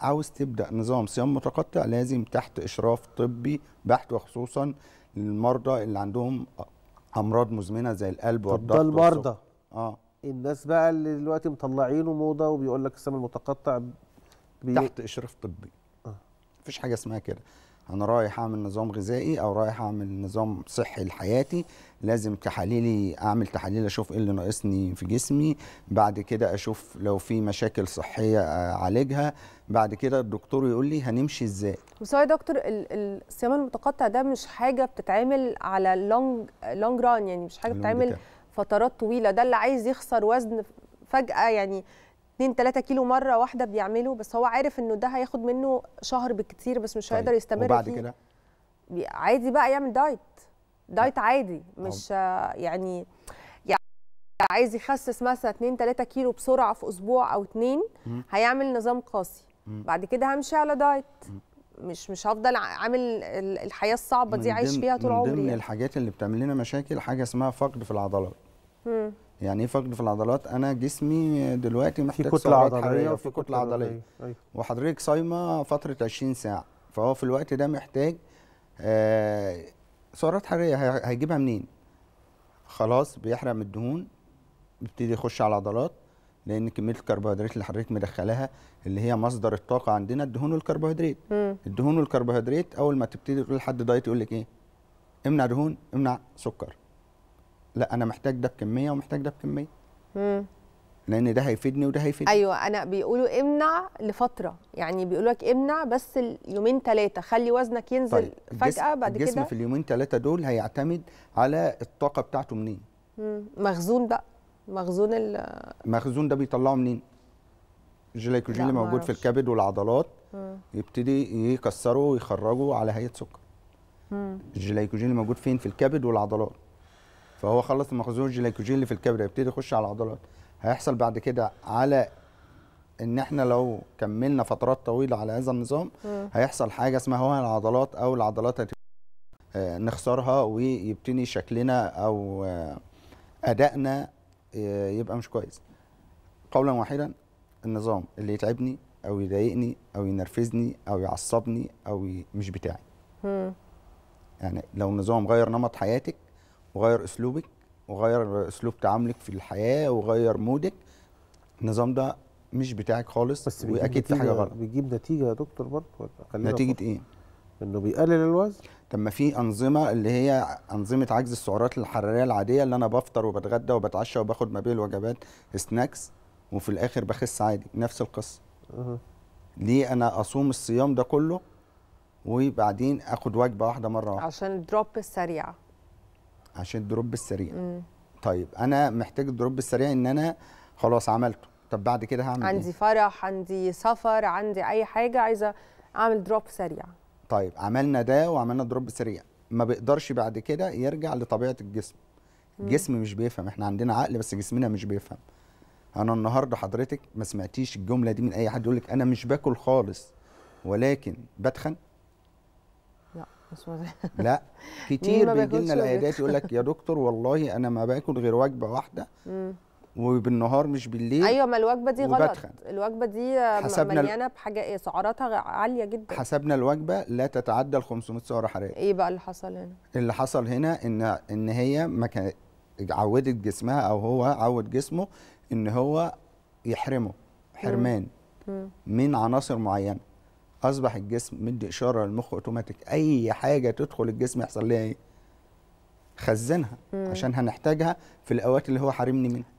عاوز تبدا نظام صيام متقطع لازم تحت اشراف طبي بحت وخصوصا للمرضى اللي عندهم امراض مزمنه زي القلب والضغط ده المرضى اه الناس بقى اللي دلوقتي مطلعينه موضه وبيقول لك الصيام المتقطع بي... تحت اشراف طبي آه. مفيش حاجه اسمها كده انا رايح اعمل نظام غذائي او رايح اعمل نظام صحي لحياتي لازم تحاليلي اعمل تحاليل اشوف ايه اللي ناقصني في جسمي بعد كده اشوف لو في مشاكل صحيه آه، اعالجها بعد كده الدكتور يقول لي هنمشي ازاي بس يا دكتور الصيام المتقطع ده مش حاجه بتتعمل على لونج لونج ران يعني مش حاجه بتتعمل فترات طويله ده اللي عايز يخسر وزن فجاه يعني 2 3 كيلو مره واحده بيعمله بس هو عارف انه ده هياخد منه شهر بكتير بس مش هيقدر طيب، يستمر وبعد فيه وبعد كده عادي بقى يعمل دايت دايت عادي مش يعني يعني عايز يخسس مثلا 2 3 كيلو بسرعه في اسبوع او اتنين هيعمل نظام قاسي بعد كده همشي على دايت مش مش هفضل عامل الحياه الصعبه دي عايش فيها طول عمري من ضمن يعني. الحاجات اللي بتعمل لنا مشاكل حاجه اسمها فقد في العضلات يعني ايه فقد في العضلات انا جسمي دلوقتي محتاج في كتله عضليه وفي كتله عضليه أيوة. وحضرتك صايمه فتره 20 ساعه فهو في الوقت ده محتاج آه سعرات حراريه هيجيبها منين خلاص بيحرق من الدهون بيبتدي يخش على العضلات لان كميه الكربوهيدرات اللي حضرتك مدخلاها اللي هي مصدر الطاقه عندنا الدهون والكربوهيدرات الدهون والكربوهيدرات اول ما تبتدي تقول لحد دايت يقول لك ايه امنع دهون امنع سكر لا انا محتاج ده بكميه ومحتاج ده بكميه امم لان ده هيفيدني وده هيفيدني ايوه انا بيقولوا امنع لفتره يعني بيقولوا لك امنع بس اليومين ثلاثه خلي وزنك ينزل طيب. فجاه الجسم بعد كده الجسم في اليومين ثلاثه دول هيعتمد على الطاقه بتاعته منين مم. مخزون بقى مخزون ال مخزون ده بيطلعه منين الجليكوجين اللي موجود في الكبد والعضلات مم. يبتدي يكسره ويخرجه على هيئه سكر الجليكوجين اللي موجود فين في الكبد والعضلات فهو خلص المخزون الجلايكوجين اللي في الكبد يبتدي يخش على العضلات هيحصل بعد كده على ان احنا لو كملنا فترات طويله على هذا النظام م. هيحصل حاجه اسمها هو العضلات او العضلات آه، نخسرها ويبتدي شكلنا او آه، ادائنا آه، يبقى مش كويس قولا واحدا النظام اللي يتعبني او يضايقني او ينرفزني او يعصبني او مش بتاعي م. يعني لو نظام غير نمط حياتك وغير اسلوبك وغير اسلوب تعاملك في الحياه وغير مودك النظام ده مش بتاعك خالص بس واكيد في حاجه غلط بيجيب نتيجه يا دكتور برضه نتيجه برضو. ايه انه بيقلل الوزن طب ما في انظمه اللي هي انظمه عجز السعرات الحراريه العاديه اللي انا بفطر وبتغدى وبتعشى وباخد ما بين الوجبات سناكس وفي الاخر بخس عادي نفس القصه ليه انا اصوم الصيام ده كله وبعدين اخد وجبه واحده مره واحده عشان الدروب السريعه عشان الدروب السريع مم. طيب انا محتاج الدروب السريع ان انا خلاص عملته طب بعد كده هعمل إيه؟ عندي إيه؟ فرح عندي سفر عندي اي حاجه عايزه اعمل دروب سريع طيب عملنا ده وعملنا دروب سريع ما بيقدرش بعد كده يرجع لطبيعه الجسم جسم مش بيفهم احنا عندنا عقل بس جسمنا مش بيفهم انا النهارده حضرتك ما سمعتيش الجمله دي من اي حد يقول لك انا مش باكل خالص ولكن بتخن لا كتير بيجي لنا العيادات يقول لك يا دكتور والله انا ما باكل غير وجبه واحده وبالنهار مش بالليل ايوه ما الوجبه دي غلط الوجبه دي مليانه بحاجه إيه، سعراتها عاليه جدا حسبنا الوجبه لا تتعدى ال 500 سعره حراريه ايه بقى اللي حصل هنا اللي حصل هنا ان ان هي ما عودت جسمها او هو عود جسمه ان هو يحرمه حرمان مم. من عناصر معينه اصبح الجسم مدي اشاره للمخ اوتوماتيك اي حاجه تدخل الجسم يحصل لها ايه خزنها مم. عشان هنحتاجها في الاوقات اللي هو حارمني منها